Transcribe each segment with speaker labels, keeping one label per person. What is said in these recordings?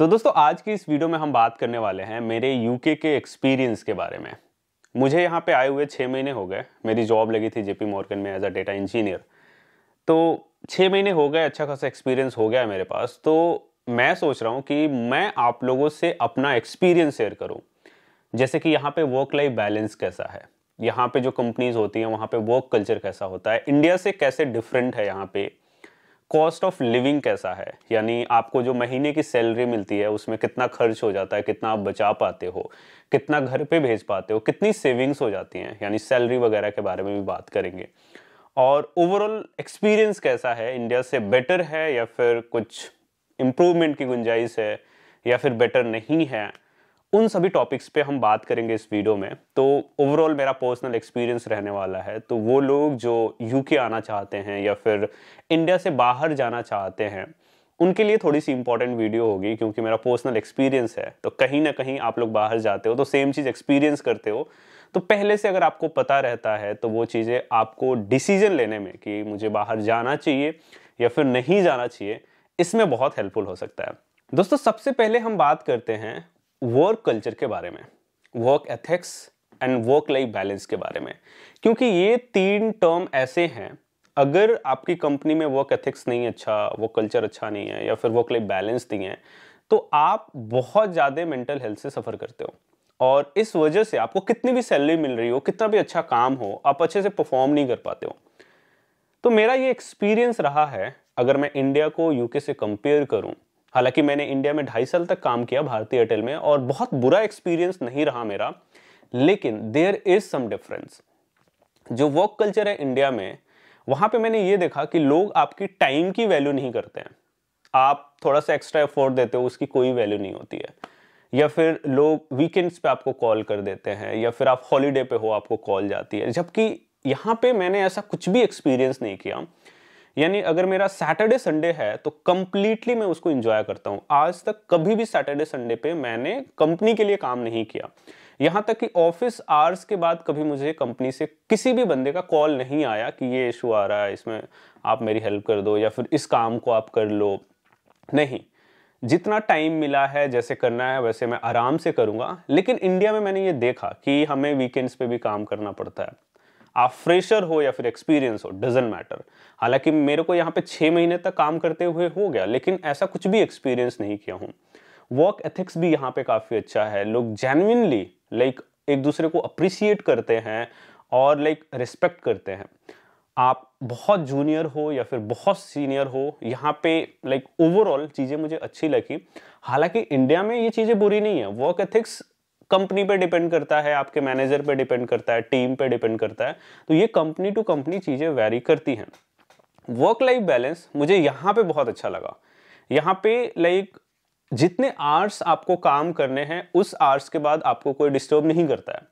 Speaker 1: तो दोस्तों आज की इस वीडियो में हम बात करने वाले हैं मेरे यूके के एक्सपीरियंस के बारे में मुझे यहाँ पे आए हुए छः महीने हो गए मेरी जॉब लगी थी जेपी मॉर्गन में एज अ डेटा इंजीनियर तो छः महीने हो गए अच्छा खासा एक्सपीरियंस हो गया है मेरे पास तो मैं सोच रहा हूँ कि मैं आप लोगों से अपना एक्सपीरियंस शेयर करूँ जैसे कि यहाँ पे वर्क लाइफ बैलेंस कैसा है यहाँ पे जो कंपनीज होती हैं वहाँ पे वर्क कल्चर कैसा होता है इंडिया से कैसे डिफरेंट है यहाँ पे कॉस्ट ऑफ लिविंग कैसा है यानी आपको जो महीने की सैलरी मिलती है उसमें कितना खर्च हो जाता है कितना आप बचा पाते हो कितना घर पे भेज पाते हो कितनी सेविंग्स हो जाती हैं यानी सैलरी वगैरह के बारे में भी बात करेंगे और ओवरऑल एक्सपीरियंस कैसा है इंडिया से बेटर है या फिर कुछ इम्प्रूवमेंट की गुंजाइश है या फिर बेटर नहीं है उन सभी टॉपिक्स पे हम बात करेंगे इस वीडियो में तो ओवरऑल मेरा पर्सनल एक्सपीरियंस रहने वाला है तो वो लोग जो यूके आना चाहते हैं या फिर इंडिया से बाहर जाना चाहते हैं उनके लिए थोड़ी सी इंपॉर्टेंट वीडियो होगी क्योंकि मेरा पर्सनल एक्सपीरियंस है तो कहीं ना कहीं आप लोग बाहर जाते हो तो सेम चीज़ एक्सपीरियंस करते हो तो पहले से अगर आपको पता रहता है तो वो चीज़ें आपको डिसीजन लेने में कि मुझे बाहर जाना चाहिए या फिर नहीं जाना चाहिए इसमें बहुत हेल्पफुल हो सकता है दोस्तों सबसे पहले हम बात करते हैं वर्क कल्चर के बारे में work ethics and work life balance के बारे में क्योंकि ये तीन टर्म ऐसे हैं अगर आपकी कंपनी में वर्क एथिक्स नहीं अच्छा वर्क कल्चर अच्छा नहीं है या फिर वर्क लाइफ बैलेंस नहीं है तो आप बहुत ज़्यादा मेंटल हेल्थ से सफ़र करते हो और इस वजह से आपको कितनी भी सैलरी मिल रही हो कितना भी अच्छा काम हो आप अच्छे से परफॉर्म नहीं कर पाते हो तो मेरा ये एक्सपीरियंस रहा है अगर मैं इंडिया को यूके से कंपेयर करूं हालांकि मैंने इंडिया में ढाई साल तक काम किया भारतीय एयरटेल में और बहुत बुरा एक्सपीरियंस नहीं रहा मेरा लेकिन देयर इज सम डिफरेंस जो वर्क कल्चर है इंडिया में वहाँ पे मैंने ये देखा कि लोग आपकी टाइम की वैल्यू नहीं करते हैं आप थोड़ा सा एक्स्ट्रा एफोर्ट देते हो उसकी कोई वैल्यू नहीं होती है या फिर लोग वीकेंड्स पे आपको कॉल कर देते हैं या फिर आप हॉलीडे पे हो आपको कॉल जाती है जबकि यहाँ पे मैंने ऐसा कुछ भी एक्सपीरियंस नहीं किया यानी अगर मेरा सैटरडे संडे है तो कंप्लीटली मैं उसको इंजॉय करता हूँ आज तक कभी भी सैटरडे संडे पे मैंने कंपनी के लिए काम नहीं किया यहाँ तक कि ऑफिस आवर्स के बाद कभी मुझे कंपनी से किसी भी बंदे का कॉल नहीं आया कि ये इशू आ रहा है इसमें आप मेरी हेल्प कर दो या फिर इस काम को आप कर लो नहीं जितना टाइम मिला है जैसे करना है वैसे मैं आराम से करूँगा लेकिन इंडिया में मैंने ये देखा कि हमें वीकेंड्स पे भी काम करना पड़ता है आप फ्रेशर हो या फिर एक्सपीरियंस हो डजेंट मैटर हालांकि मेरे को यहाँ पे छः महीने तक काम करते हुए हो गया लेकिन ऐसा कुछ भी एक्सपीरियंस नहीं किया हूँ वर्क एथिक्स भी यहाँ पे काफ़ी अच्छा है लोग जेनविनली लाइक एक दूसरे को अप्रिसिएट करते हैं और लाइक रिस्पेक्ट करते हैं आप बहुत जूनियर हो या फिर बहुत सीनियर हो यहाँ पे लाइक ओवरऑल चीज़ें मुझे अच्छी लगी हालांकि इंडिया में ये चीज़ें बुरी नहीं है वर्क एथिक्स कंपनी पे डिपेंड करता है आपके मैनेजर पे डिपेंड करता है टीम पे डिपेंड करता है तो ये कंपनी टू कंपनी चीज़ें वेरी करती हैं वर्क लाइफ बैलेंस मुझे यहाँ पे बहुत अच्छा लगा यहाँ पे लाइक जितने आर्स आपको काम करने हैं उस आर्स के बाद आपको कोई डिस्टर्ब नहीं करता है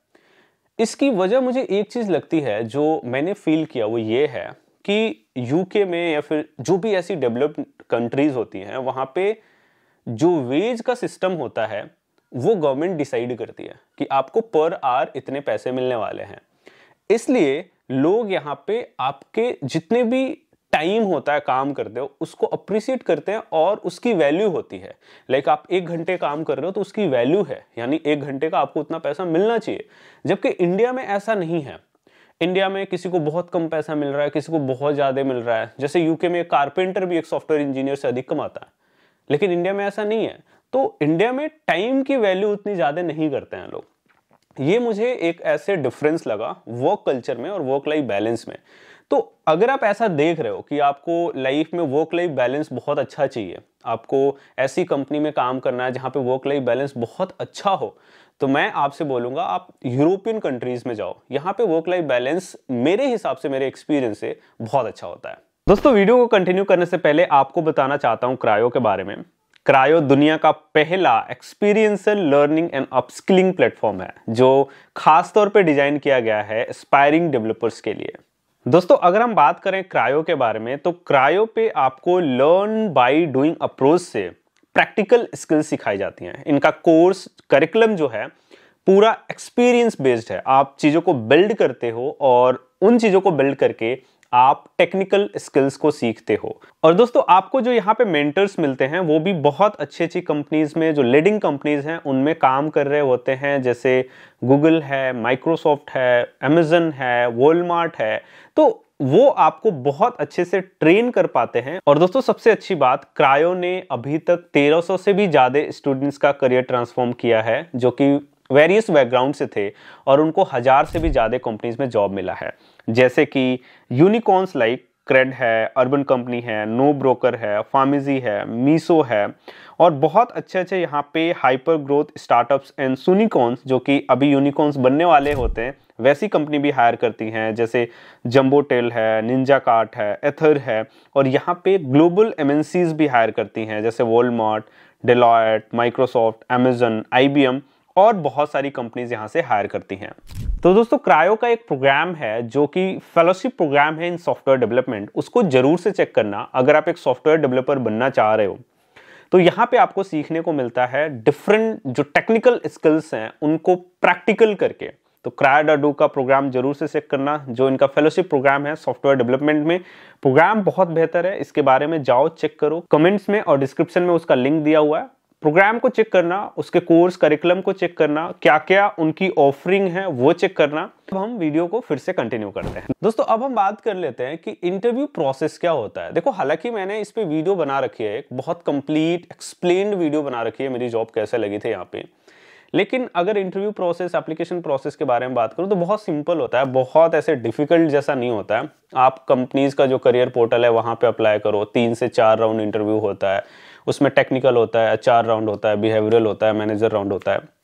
Speaker 1: इसकी वजह मुझे एक चीज़ लगती है जो मैंने फील किया वो ये है कि यूके में या फिर जो भी ऐसी डेवलप्ड कंट्रीज़ होती हैं वहाँ पे जो वेज का सिस्टम होता है वो गवर्नमेंट डिसाइड करती है कि आपको पर आर इतने पैसे मिलने वाले हैं इसलिए लोग यहाँ पे आपके जितने भी टाइम होता है काम करते हो उसको अप्रिसिएट करते हैं और उसकी वैल्यू होती है लाइक like आप एक घंटे काम कर रहे हो तो उसकी वैल्यू है यानी एक घंटे का आपको उतना पैसा मिलना चाहिए जबकि इंडिया में ऐसा नहीं है इंडिया में किसी को बहुत कम पैसा मिल रहा है किसी को बहुत ज़्यादा मिल रहा है जैसे यूके में कारपेंटर भी एक सॉफ्टवेयर इंजीनियर से अधिक कमाता है लेकिन इंडिया में ऐसा नहीं है तो इंडिया में टाइम की वैल्यू उतनी ज़्यादा नहीं करते हैं लोग ये मुझे एक ऐसे डिफरेंस लगा वर्क कल्चर में और वर्क लाइफ बैलेंस में तो अगर आप ऐसा देख रहे हो कि आपको लाइफ में वर्क लाइफ बैलेंस बहुत अच्छा चाहिए आपको ऐसी कंपनी में काम करना है जहाँ पे वर्क लाइफ बैलेंस बहुत अच्छा हो तो मैं आपसे बोलूँगा आप यूरोपियन कंट्रीज़ में जाओ यहाँ पे वर्क लाइफ बैलेंस मेरे हिसाब से मेरे एक्सपीरियंस से बहुत अच्छा होता है दोस्तों वीडियो को कंटिन्यू करने से पहले आपको बताना चाहता हूँ क्रायो के बारे में क्रायो दुनिया का पहला experiential learning and upskilling platform है जो खासतौर पर डिजाइन किया गया है एस्पायरिंग डेवलपर्स के लिए दोस्तों अगर हम बात करें क्रायो के बारे में तो क्रायो पे आपको लर्न बाय डूइंग अप्रोच से प्रैक्टिकल स्किल्स सिखाई जाती हैं इनका कोर्स करिकुलम जो है पूरा एक्सपीरियंस बेस्ड है आप चीज़ों को बिल्ड करते हो और उन चीज़ों को बिल्ड करके आप टेक्निकल स्किल्स को सीखते हो और दोस्तों आपको जो यहाँ पे मेंटर्स मिलते हैं वो भी बहुत अच्छी अच्छी कंपनीज में जो लीडिंग कंपनीज हैं उनमें काम कर रहे होते हैं जैसे गूगल है माइक्रोसॉफ्ट है अमेजन है वॉलमार्ट है तो वो आपको बहुत अच्छे से ट्रेन कर पाते हैं और दोस्तों सबसे अच्छी बात क्रायो ने अभी तक 1300 से भी ज़्यादा स्टूडेंट्स का करियर ट्रांसफॉर्म किया है जो कि वेरियस बैकग्राउंड से थे और उनको हज़ार से भी ज़्यादा कंपनीज में जॉब मिला है जैसे कि यूनिकॉर्न्स लाइक क्रेड है अर्बन कंपनी है नो ब्रोकर है फार्मेजी है मीसो है और बहुत अच्छे अच्छे यहाँ पे hyper growth startups and soonicorns जो कि अभी यूनिकॉन्स बनने वाले होते हैं वैसी कंपनी भी हायर करती हैं जैसे जम्बोटेल है निंजा कार्ट है एथर है और यहाँ पे ग्लोबल एम भी हायर करती हैं जैसे वॉलमार्ट डेलॉयट माइक्रोसॉफ्ट अमेजन आई और बहुत सारी कंपनीज यहाँ से हायर करती हैं तो दोस्तों क्रायो का एक प्रोग्राम है जो कि फेलोशिप प्रोग्राम है इन सॉफ्टवेयर डेवलपमेंट उसको जरूर से चेक करना अगर आप एक सॉफ्टवेयर डेवलपर बनना चाह रहे हो तो यहाँ पे आपको सीखने को मिलता है डिफरेंट जो टेक्निकल स्किल्स हैं उनको प्रैक्टिकल करके तो क्राय डाडू का प्रोग्राम जरूर से चेक करना जो इनका फेलोशिप प्रोग्राम है सॉफ्टवेयर डेवलपमेंट में प्रोग्राम बहुत बेहतर है इसके बारे में जाओ चेक करो कमेंट्स में और डिस्क्रिप्शन में उसका लिंक दिया हुआ है प्रोग्राम को चेक करना उसके कोर्स करिकुलम को चेक करना क्या क्या उनकी ऑफरिंग है वो चेक करना अब हम वीडियो को फिर से कंटिन्यू करते हैं दोस्तों अब हम बात कर लेते हैं कि इंटरव्यू प्रोसेस क्या होता है देखो हालांकि मैंने इस पर वीडियो बना रखी है एक बहुत कंप्लीट एक्सप्लेन्ड वीडियो बना रखी है मेरी जॉब कैसे लगी थी यहाँ पे लेकिन अगर इंटरव्यू प्रोसेस एप्लीकेशन प्रोसेस के बारे में बात करूँ तो बहुत सिंपल होता है बहुत ऐसे डिफिकल्ट जैसा नहीं होता है आप कंपनीज का जो करियर पोर्टल है वहाँ पे अप्लाई करो तीन से चार राउंड इंटरव्यू होता है उसमें टेक्निकल होता है चार राउंड होता है बिहेवियरल होता है मैनेजर राउंड होता है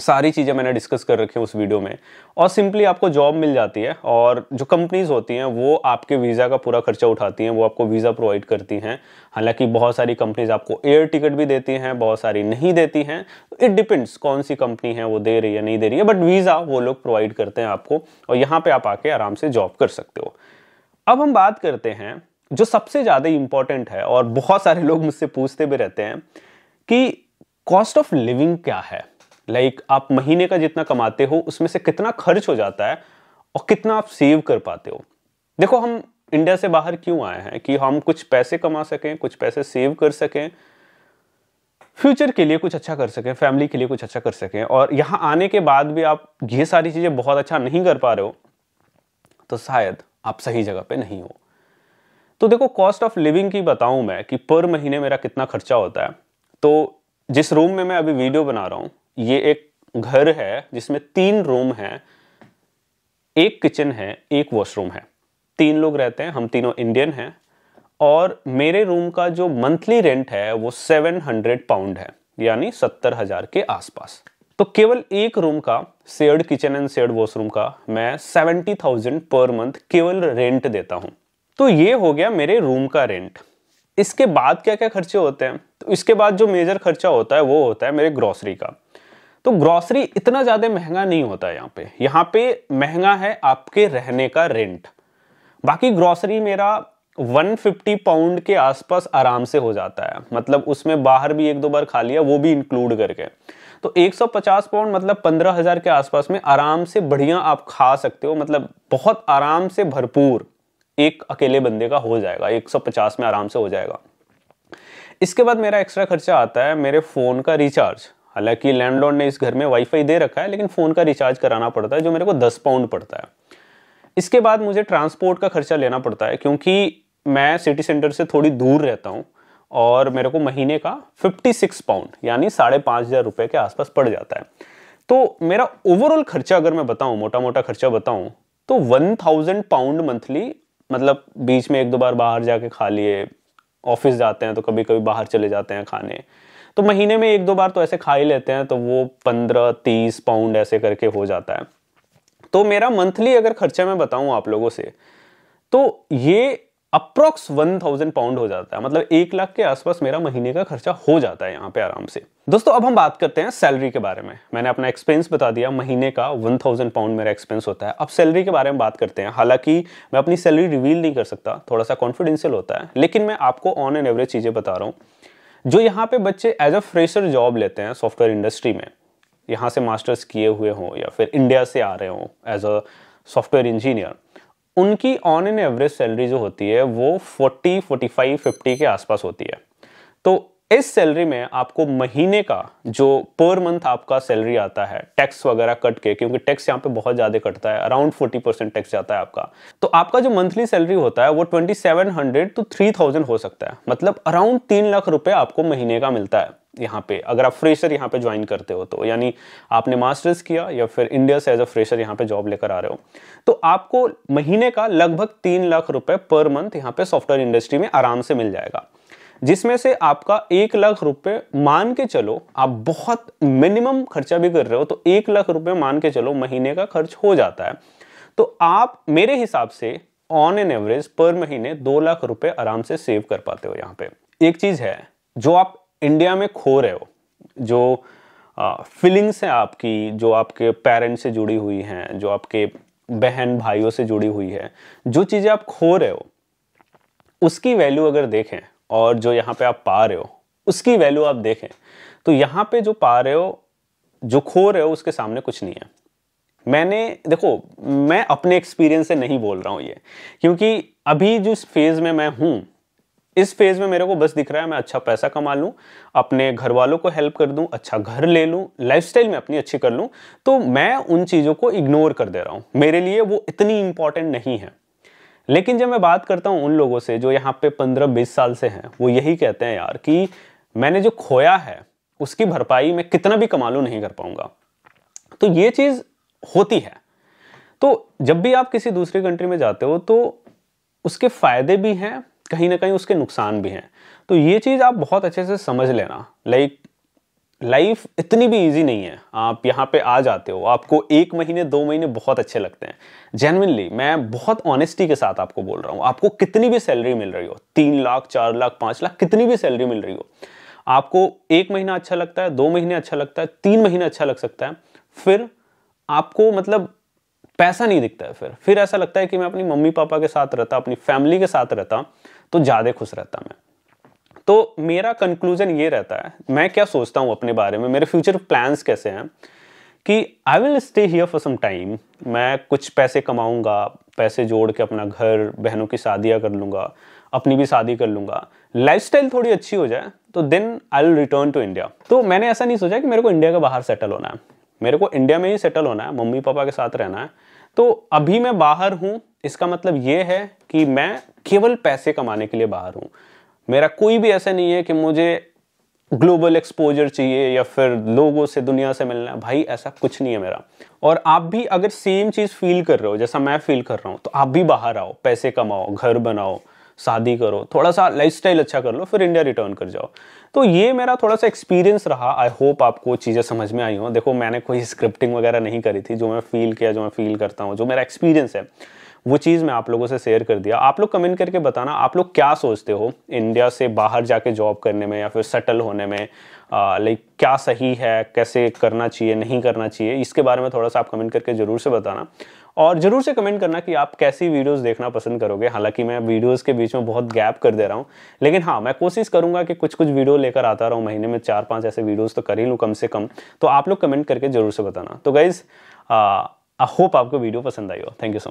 Speaker 1: सारी चीज़ें मैंने डिस्कस कर रखी हैं उस वीडियो में और सिंपली आपको जॉब मिल जाती है और जो कंपनीज होती हैं वो आपके वीज़ा का पूरा खर्चा उठाती हैं वो आपको वीज़ा प्रोवाइड करती हैं हालांकि बहुत सारी कंपनीज आपको एयर टिकट भी देती हैं बहुत सारी नहीं देती हैं इट डिपेंड्स कौन सी कंपनी है वो दे रही है नहीं दे रही है बट वीज़ा वो लोग प्रोवाइड करते हैं आपको और यहाँ पर आप आके आराम से जॉब कर सकते हो अब हम बात करते हैं जो सबसे ज़्यादा इंपॉर्टेंट है और बहुत सारे लोग मुझसे पूछते भी रहते हैं कि कॉस्ट ऑफ लिविंग क्या है लाइक like, आप महीने का जितना कमाते हो उसमें से कितना खर्च हो जाता है और कितना आप सेव कर पाते हो देखो हम इंडिया से बाहर क्यों आए हैं कि हम कुछ पैसे कमा सकें कुछ पैसे सेव कर सकें फ्यूचर के लिए कुछ अच्छा कर सकें फैमिली के लिए कुछ अच्छा कर सकें और यहाँ आने के बाद भी आप ये सारी चीज़ें बहुत अच्छा नहीं कर पा रहे हो तो शायद आप सही जगह पे नहीं हो तो देखो कॉस्ट ऑफ लिविंग की बताऊं मैं कि पर महीने मेरा कितना खर्चा होता है तो जिस रूम में मैं अभी वीडियो बना रहा हूं ये एक घर है जिसमें तीन रूम हैं एक किचन है एक वॉशरूम है तीन लोग रहते हैं हम तीनों इंडियन हैं और मेरे रूम का जो मंथली रेंट है वो सेवन हंड्रेड पाउंड है यानी सत्तर हजार के आसपास तो केवल एक रूम का shared kitchen and shared washroom का मैं सेवेंटी थाउजेंड पर मंथ केवल रेंट देता हूँ तो ये हो गया मेरे रूम का रेंट इसके बाद क्या क्या खर्चे होते हैं तो इसके बाद जो मेजर खर्चा होता है वो होता है मेरे ग्रॉसरी का तो ग्रॉसरी इतना ज़्यादा महंगा नहीं होता है यहाँ पे यहाँ पे महंगा है आपके रहने का रेंट बाकी ग्रॉसरी मेरा 150 पाउंड के आसपास आराम से हो जाता है मतलब उसमें बाहर भी एक दो बार खा लिया वो भी इंक्लूड करके तो 150 पाउंड मतलब 15000 के आसपास में आराम से बढ़िया आप खा सकते हो मतलब बहुत आराम से भरपूर एक अकेले बंदे का हो जाएगा 150 में आराम से हो जाएगा इसके बाद मेरा एक्स्ट्रा खर्चा आता है मेरे फ़ोन का रिचार्ज हालांकि लैंडलॉर्ड ने इस घर में वाईफाई दे रखा है लेकिन फ़ोन का रिचार्ज कराना पड़ता है जो मेरे को दस पाउंड पड़ता है इसके बाद मुझे ट्रांसपोर्ट का खर्चा लेना पड़ता है क्योंकि मैं सिटी सेंटर से थोड़ी दूर रहता हूँ और मेरे को महीने का 56 पाउंड यानी साढ़े पाँच हज़ार रुपये के आसपास पड़ जाता है तो मेरा ओवरऑल खर्चा अगर मैं बताऊँ मोटा मोटा खर्चा बताऊँ तो वन थाउजेंड पाउंड मंथली मतलब बीच में एक दो बार बाहर जाके खा लिए ऑफिस जाते हैं तो कभी कभी बाहर चले जाते हैं खाने तो महीने में एक दो बार तो ऐसे खा ही लेते हैं तो वो पंद्रह तीस पाउंड ऐसे करके हो जाता है तो मेरा मंथली अगर खर्चा मैं बताऊँ आप लोगों से तो ये अप्रोक्स वन थाउजेंड पाउंड हो जाता है मतलब एक लाख के आसपास मेरा महीने का खर्चा हो जाता है यहाँ पे आराम से दोस्तों अब हम बात करते हैं सैलरी के बारे में मैंने अपना एक्सपेंस बता दिया महीने का वन थाउजेंड पाउंड मेरा एक्सपेंस होता है अब सैलरी के बारे में बात करते हैं हालांकि मैं अपनी सैलरी रिवील नहीं कर सकता थोड़ा सा कॉन्फिडेंशियल होता है लेकिन मैं आपको ऑन एन एवरेज चीज़ें बता रहा हूँ जो यहाँ पे बच्चे एज अ फ्रेशर जॉब लेते हैं सॉफ्टवेयर इंडस्ट्री में यहाँ से मास्टर्स किए हुए हों या फिर इंडिया से आ रहे हों एज अ सॉफ्टवेयर इंजीनियर उनकी ऑन एन एवरेज सैलरी जो होती है वो 40, 45, 50 के आसपास होती है तो इस सैलरी में आपको महीने का जो पर मंथ आपका सैलरी आता है टैक्स वगैरह कट के क्योंकि टैक्स यहाँ पे बहुत ज़्यादा कटता है अराउंड फोर्टी परसेंट टैक्स जाता है आपका तो आपका जो मंथली सैलरी होता है वो twenty seven hundred to three thousand हो सकता है मतलब अराउंड तीन लाख रुपए आपको महीने का मिलता है यहाँ पे अगर आप फ्रेशर यहाँ पे ज्वाइन करते हो तो यानी आपने मास्टर्स किया या फिर इंडिया से एज अ फ्रेशर यहाँ पे जॉब लेकर आ रहे हो तो आपको महीने का लगभग तीन लाख रुपए पर मंथ यहाँ पे सॉफ्टवेयर इंडस्ट्री में आराम से मिल जाएगा जिसमें से आपका एक लाख रुपए मान के चलो आप बहुत मिनिमम खर्चा भी कर रहे हो तो एक लाख रुपए मान के चलो महीने का खर्च हो जाता है तो आप मेरे हिसाब से ऑन एन एवरेज पर महीने दो लाख रुपए आराम से सेव कर पाते हो यहाँ पे एक चीज है जो आप इंडिया में खो रहे हो जो फीलिंग्स हैं आपकी जो आपके पेरेंट्स से जुड़ी हुई हैं जो आपके बहन भाइयों से जुड़ी हुई है जो चीज़ें आप खो रहे हो उसकी वैल्यू अगर देखें और जो यहाँ पे आप पा रहे हो उसकी वैल्यू आप देखें तो यहाँ पे जो पा रहे हो जो खो रहे हो उसके सामने कुछ नहीं है मैंने देखो मैं अपने एक्सपीरियंस से नहीं बोल रहा हूँ ये क्योंकि अभी जिस फेज़ में मैं हूँ इस फेज़ में मेरे को बस दिख रहा है मैं अच्छा पैसा कमा लूँ अपने घर वालों को हेल्प कर दूँ अच्छा घर ले लूँ लाइफस्टाइल में अपनी अच्छी कर लूँ तो मैं उन चीज़ों को इग्नोर कर दे रहा हूँ मेरे लिए वो इतनी इंपॉर्टेंट नहीं है लेकिन जब मैं बात करता हूं उन लोगों से जो यहाँ पे पंद्रह बीस साल से हैं वो यही कहते हैं यार कि मैंने जो खोया है उसकी भरपाई मैं कितना भी कमा नहीं कर पाऊंगा तो ये चीज़ होती है तो जब भी आप किसी दूसरी कंट्री में जाते हो तो उसके फ़ायदे भी हैं कहीं ना कहीं उसके नुकसान भी हैं तो ये चीज़ आप बहुत अच्छे से समझ लेना लाइक लाइफ इतनी भी इजी नहीं है आप यहाँ पे आ जाते हो आपको एक महीने दो महीने बहुत अच्छे लगते हैं जेनविनली मैं बहुत ऑनेस्टी के साथ आपको बोल रहा हूँ आपको कितनी भी सैलरी मिल रही हो तीन लाख चार लाख पाँच लाख कितनी भी सैलरी मिल रही हो आपको एक महीना अच्छा लगता है दो महीने अच्छा लगता है तीन महीने अच्छा लग सकता है फिर आपको मतलब पैसा नहीं दिखता है फिर फिर ऐसा लगता है कि मैं अपनी मम्मी पापा के साथ रहता अपनी फैमिली के साथ रहता तो ज़्यादा खुश रहता मैं तो मेरा कंक्लूजन ये रहता है मैं क्या सोचता हूँ अपने बारे में मेरे फ्यूचर प्लान्स कैसे हैं कि I will stay here for some time मैं कुछ पैसे कमाऊँगा पैसे जोड़ के अपना घर बहनों की शादियाँ कर लूँगा अपनी भी शादी कर लूँगा लाइफस्टाइल थोड़ी अच्छी हो जाए तो then I will return to India तो मैंने ऐसा नहीं सोचा कि मेरे को इंडिया के बाहर सेटल होना है मेरे को इंडिया में ही सेटल होना है मम्मी पापा के साथ रहना है तो अभी मैं बाहर हूँ इसका मतलब ये है कि मैं केवल पैसे कमाने के लिए बाहर हूँ मेरा कोई भी ऐसा नहीं है कि मुझे ग्लोबल एक्सपोजर चाहिए या फिर लोगों से दुनिया से मिलना भाई ऐसा कुछ नहीं है मेरा और आप भी अगर सेम चीज़ फील कर रहे हो जैसा मैं फील कर रहा हूँ तो आप भी बाहर आओ पैसे कमाओ घर बनाओ शादी करो थोड़ा सा लाइफस्टाइल अच्छा कर लो फिर इंडिया रिटर्न कर जाओ तो ये मेरा थोड़ा सा एक्सपीरियंस रहा आई होप आपको चीज़ें समझ में आई हो देखो मैंने कोई स्क्रिप्टिंग वगैरह नहीं करी थी जो मैं फील किया जो मैं फील करता हूँ जो मेरा एक्सपीरियंस है वो चीज़ मैं आप लोगों से शेयर कर दिया आप लोग कमेंट करके बताना आप लोग क्या सोचते हो इंडिया से बाहर जाके जॉब करने में या फिर सेटल होने में लाइक क्या सही है कैसे करना चाहिए नहीं करना चाहिए इसके बारे में थोड़ा सा आप कमेंट करके ज़रूर से बताना और ज़रूर से कमेंट करना कि आप कैसी वीडियोस देखना पसंद करोगे हालांकि मैं वीडियोस के बीच में बहुत गैप कर दे रहा हूँ लेकिन हाँ मैं कोशिश करूँगा कि कुछ कुछ वीडियो लेकर आता रहूँ महीने में चार पाँच ऐसे वीडियोज़ तो कर ही लूँ कम से कम तो आप लोग कमेंट करके ज़रूर से बताना तो गाइज़ आई होप आपको वीडियो पसंद आई हो थैंक यू सो मच